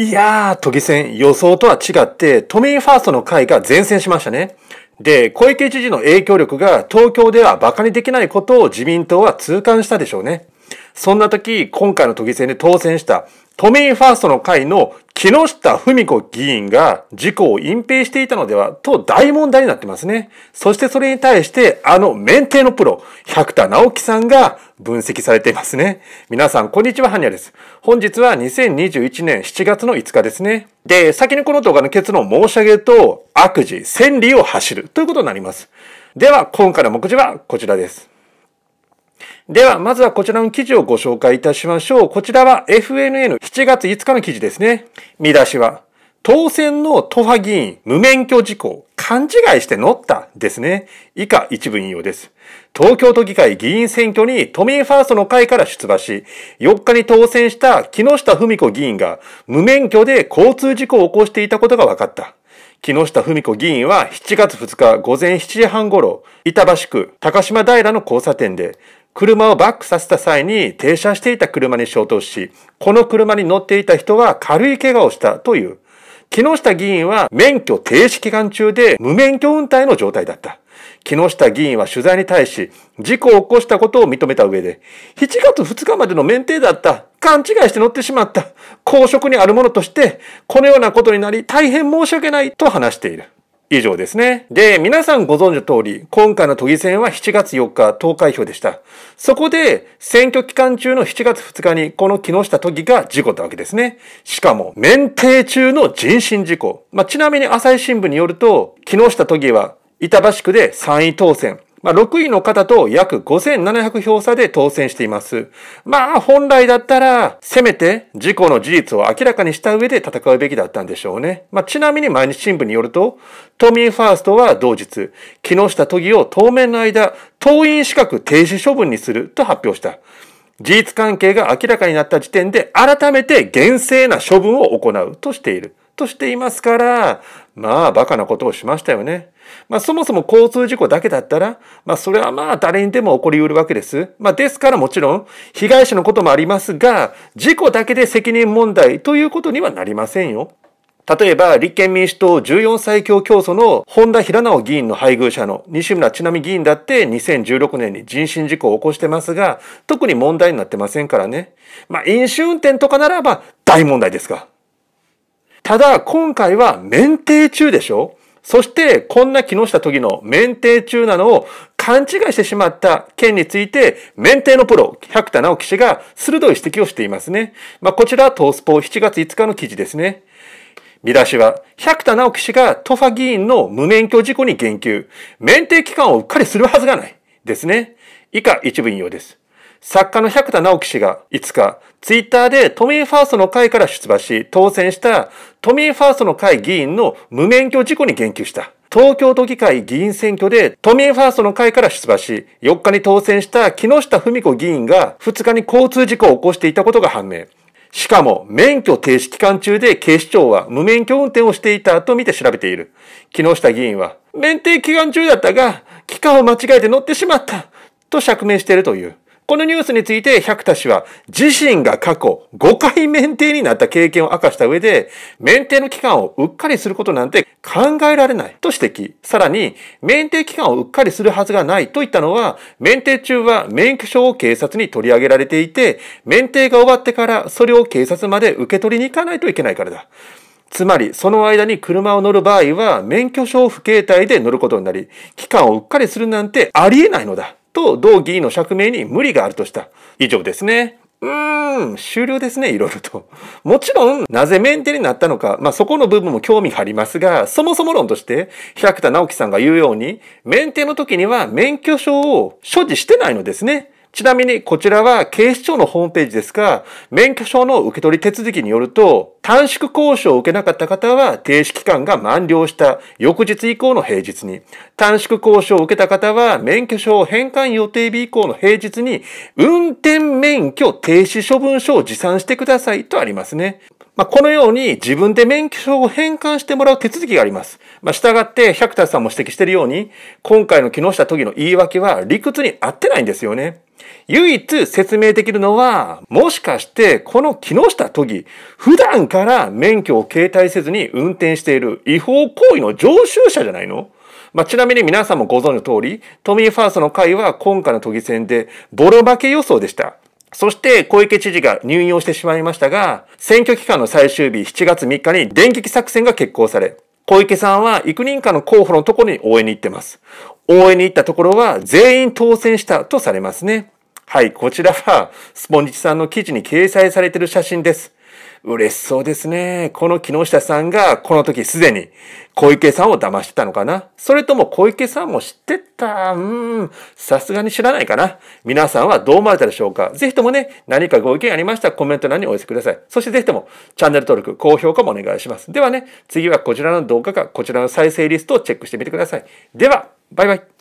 いやー、都議選予想とは違って、都民ファーストの会が前線しましたね。で、小池知事の影響力が東京では馬鹿にできないことを自民党は痛感したでしょうね。そんな時、今回の都議選で当選した都民ファーストの会の木下富美子議員が事故を隠蔽していたのではと大問題になってますね。そしてそれに対してあの免停のプロ、百田直樹さんが分析されていますね。皆さん、こんにちは、ハニヤです。本日は2021年7月の5日ですね。で、先にこの動画の結論を申し上げると、悪事、千里を走るということになります。では、今回の目次はこちらです。では、まずはこちらの記事をご紹介いたしましょう。こちらは FNN7 月5日の記事ですね。見出しは、当選の都派議員無免許事項、勘違いして乗ったですね。以下一部引用です。東京都議会議員選挙に都民ファーストの会から出馬し、4日に当選した木下富美子議員が無免許で交通事故を起こしていたことが分かった。木下富美子議員は7月2日午前7時半頃、板橋区高島平の交差点で車をバックさせた際に停車していた車に衝突し、この車に乗っていた人は軽い怪我をしたという。木下議員は免許停止期間中で無免許運転の状態だった。木下議員は取材に対し、事故を起こしたことを認めた上で、7月2日までの免停だった。勘違いして乗ってしまった。公職にあるものとして、このようなことになり大変申し訳ないと話している。以上ですね。で、皆さんご存知の通り、今回の都議選は7月4日投開票でした。そこで、選挙期間中の7月2日に、この木下都議が事故ったわけですね。しかも、免停中の人身事故。まあ、ちなみに朝日新聞によると、木下都議は板橋区で3位当選。まあ、6位の方と約5700票差で当選しています。まあ、本来だったら、せめて事故の事実を明らかにした上で戦うべきだったんでしょうね。まあ、ちなみに毎日新聞によると、都民ファーストは同日、木下都議を当面の間、党員資格停止処分にすると発表した。事実関係が明らかになった時点で改めて厳正な処分を行うとしている。としていますから、まあ、バカなことをしましたよね。まあ、そもそも交通事故だけだったら、まあ、それはまあ、誰にでも起こりうるわけです。まあ、ですからもちろん、被害者のこともありますが、事故だけで責任問題ということにはなりませんよ。例えば、立憲民主党14歳教競争の本田平直議員の配偶者の西村智奈美議員だって2016年に人身事故を起こしてますが、特に問題になってませんからね。まあ、飲酒運転とかならば大問題ですか。ただ、今回は免停中でしょそして、こんな木下都議の免停中なのを勘違いしてしまった件について、免停のプロ、百田直樹氏が鋭い指摘をしていますね。まあ、こちら、トースポ7月5日の記事ですね。見出しは、百田直樹氏がトファ議員の無免許事故に言及。免停期間をうっかりするはずがない。ですね。以下一部引用です。作家の百田直樹氏が5日、ツイッターで都民ファーストの会から出馬し、当選した都民ファーストの会議員の無免許事故に言及した。東京都議会議員選挙で都民ファーストの会から出馬し、4日に当選した木下富美子議員が2日に交通事故を起こしていたことが判明。しかも、免許停止期間中で警視庁は無免許運転をしていたと見て調べている。木下議員は、免停期間中だったが、期間を間違えて乗ってしまった、と釈明しているという。このニュースについて百田氏は自身が過去5回免停になった経験を明かした上で、免停の期間をうっかりすることなんて考えられないと指摘。さらに、免停期間をうっかりするはずがないといったのは、免停中は免許証を警察に取り上げられていて、免停が終わってからそれを警察まで受け取りに行かないといけないからだ。つまり、その間に車を乗る場合は、免許証不携帯で乗ることになり、期間をうっかりするなんてありえないのだ。と同議員の釈明に無理があるとした。以上ですね。うーん、終了ですね、いろいろと。もちろん、なぜメンテになったのか、まあ、そこの部分も興味がありますが、そもそも論として、百田直樹さんが言うように、メンテの時には免許証を所持してないのですね。ちなみにこちらは警視庁のホームページですが、免許証の受け取り手続きによると、短縮交渉を受けなかった方は停止期間が満了した翌日以降の平日に、短縮交渉を受けた方は免許証返還予定日以降の平日に、運転免許停止処分書を持参してくださいとありますね。まあ、このように自分で免許証を返還してもらう手続きがあります。まあ、従って、百田さんも指摘しているように、今回の木下都議の言い訳は理屈に合ってないんですよね。唯一説明できるのは、もしかしてこの木下都議、普段から免許を携帯せずに運転している違法行為の常習者じゃないのまあ、ちなみに皆さんもご存知の通り、トミーファーストの会は今回の都議選でボロ負け予想でした。そして小池知事が入院をしてしまいましたが、選挙期間の最終日7月3日に電撃作戦が決行され、小池さんは幾人かの候補のところに応援に行ってます。応援に行ったところは全員当選したとされますね。はい、こちらはスポンジさんの記事に掲載されている写真です。嬉しそうですね。この木下さんがこの時すでに小池さんを騙してたのかなそれとも小池さんも知ってたうん、さすがに知らないかな皆さんはどう思われたでしょうかぜひともね、何かご意見ありましたらコメント欄にお寄せください。そしてぜひともチャンネル登録、高評価もお願いします。ではね、次はこちらの動画かこちらの再生リストをチェックしてみてください。では、バイバイ。